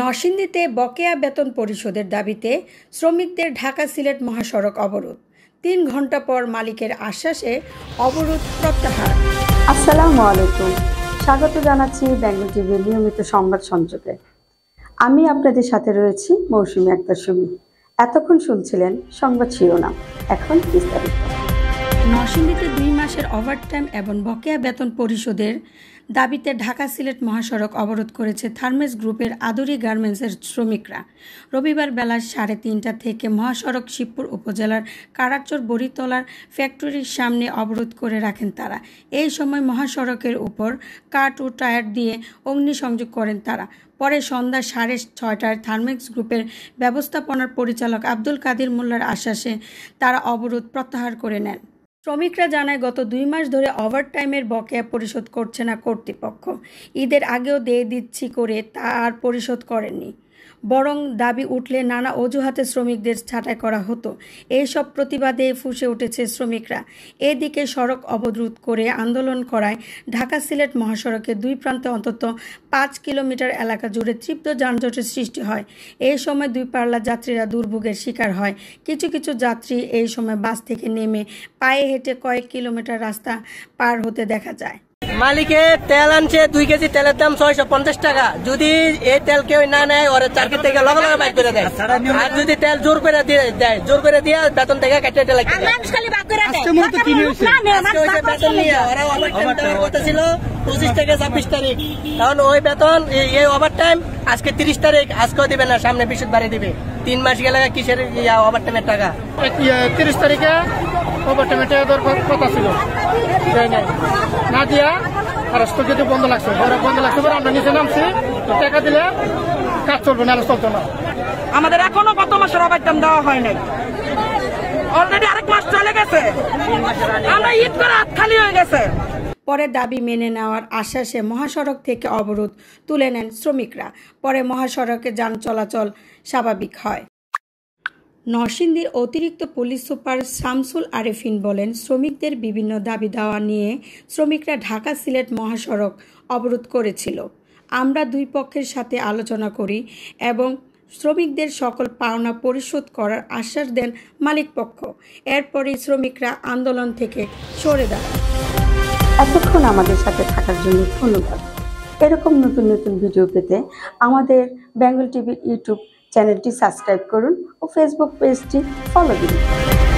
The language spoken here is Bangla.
নরসিংদীতে বকেয়া বেতন পরিশোধের দাবিতে শ্রমিকদের ঢাকা সিলেট মহাসড়ক অবরোধ তিন ঘন্টা পর মালিকের আশ্বাসে অবরোধ প্রত্যাহার আসসালাম আলাইকুম স্বাগত জানাচ্ছি ব্যাঙ্গল টিভির নিয়মিত সংবাদ সংযোগে আমি আপনাদের সাথে রয়েছি মৌসুমি আক্তার সুমি এতক্ষণ শুনছিলেন সংবাদ শিরোনাম এখন বিস্তারিত নরসিংদীতে দুই মাসের ওভারটাইম এবং বকেয়া বেতন পরিশোধের দাবিতে ঢাকা সিলেট মহাসড়ক অবরোধ করেছে থার্মেস গ্রুপের আদুরি গার্মেন্টসের শ্রমিকরা রবিবার বেলা সাড়ে তিনটা থেকে মহাসড়ক শিবপুর উপজেলার কারাচর বড়িতলার ফ্যাক্টরির সামনে অবরোধ করে রাখেন তারা এই সময় মহাসড়কের উপর কাঠ ও টায়ার দিয়ে অগ্নিসংযোগ করেন তারা পরে সন্ধ্যা সাড়ে ছয়টায় থার্মেক্স গ্রুপের ব্যবস্থাপনার পরিচালক আব্দুল কাদির মোল্লার আশ্বাসে তারা অবরোধ প্রত্যাহার করে নেন শ্রমিকরা জানায় গত দুই মাস ধরে ওভারটাইমের বকেয়া পরিশোধ করছে না কর্তৃপক্ষ ঈদের আগেও দেয় দিচ্ছি করে তা আর পরিশোধ করেনি বরং দাবি উঠলে নানা অজুহাতে শ্রমিকদের ছাঁটাই করা হতো এইসব প্রতিবাদে ফুসে উঠেছে শ্রমিকরা এদিকে সড়ক অবরোধ করে আন্দোলন করায় ঢাকা সিলেট মহাসড়কে দুই প্রান্তে অন্তত পাঁচ কিলোমিটার এলাকা জুড়ে তৃপ্ত যানজটের সৃষ্টি হয় এই সময় দুই পাল্লা যাত্রীরা দুর্ভোগের শিকার হয় কিছু কিছু যাত্রী এই সময় বাস থেকে নেমে পায়ে হেঁটে কয়েক কিলোমিটার রাস্তা পার হতে দেখা যায় মালিকে তেল আনছে দুই কেজি তেলের দাম ছয়শো পঞ্চাশ টাকা যদি এই তেল কেউ না নেয় ওরা চাকরি থেকে লগে লগে বাইর করে দেয় আর যদি তেল জোর করে দেয় জোর করে দিয়ে বেতন থেকে কেটে তেল ছিল পঁচিশ থেকে ছাব্বিশ তারিখ কারণ ওই বেতন এই ওভার টাইম আজকে তিরিশ তারিখ আজকেও দিবে না সামনে বিশুদ্ধ বাড়ি দিবে তিন মাস গেলে কিসের ওভার টাইমের টাকা তিরিশ তারিখে ওভার টাইমে কথা ছিল না দিয়া আরস্ত যদি বন্ধ লাগছে ঘরে বন্ধ লাগছে পরে আমরা নিচে নামছি তো টাকা দিলে কাজ চলবে না চলতো না আমাদের এখনো কত মাসের অবাধ্য দেওয়া হয় নাই অলরেডি আরেক মাস চলে গেছে আমরা ঈদ করে হাত খালি হয়ে গেছে পরে দাবি মেনে নেওয়ার আশ্বাসে মহাসড়ক থেকে অবরোধ তুলে নেন শ্রমিকরা পরে মহাসড়কে যান চলাচল স্বাভাবিক হয় নরসিংদীর অতিরিক্ত পুলিশ সুপার শামসুল আরেফিন বলেন শ্রমিকদের বিভিন্ন দাবি দাওয়া নিয়ে শ্রমিকরা ঢাকা সিলেট মহাসড়ক অবরোধ করেছিল আমরা দুই পক্ষের সাথে আলোচনা করি এবং শ্রমিকদের সকল পাওনা পরিশোধ করার আশ্বাস দেন মালিকপক্ষ এরপরেই শ্রমিকরা আন্দোলন থেকে সরে দাঁড়ায় এতক্ষণ আমাদের সাথে থাকার জন্য ধন্যবাদ এরকম নতুন নতুন ভিডিও পেতে আমাদের বেঙ্গল টিভির ইউটিউব চ্যানেলটি সাবস্ক্রাইব করুন ও ফেসবুক পেজটি ফলো দিন